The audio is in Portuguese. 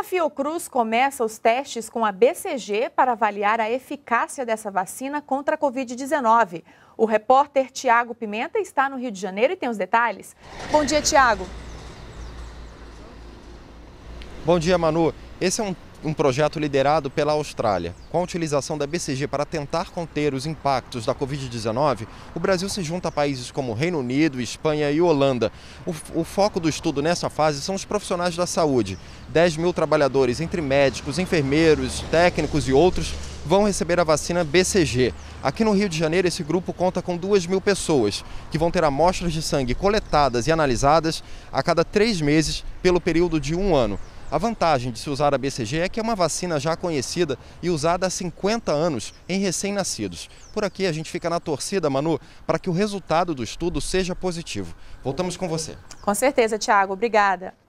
A Fiocruz começa os testes com a BCG para avaliar a eficácia dessa vacina contra a Covid-19. O repórter Tiago Pimenta está no Rio de Janeiro e tem os detalhes. Bom dia, Tiago. Bom dia, Manu. Esse é um um projeto liderado pela Austrália. Com a utilização da BCG para tentar conter os impactos da Covid-19, o Brasil se junta a países como Reino Unido, Espanha e Holanda. O, o, foco do estudo nessa fase são os profissionais da saúde. 10 mil trabalhadores, entre médicos, enfermeiros, técnicos e outros, vão receber a vacina BCG. Aqui no Rio de Janeiro, esse grupo conta com 2 mil pessoas, que vão ter amostras de sangue coletadas e analisadas a cada três meses pelo período de um ano. A vantagem de se usar a BCG é que é uma vacina já conhecida e usada há 50 anos em recém-nascidos. Por aqui a gente fica na torcida, Manu, para que o resultado do estudo seja positivo. Voltamos com você. Com certeza, Tiago. Obrigada.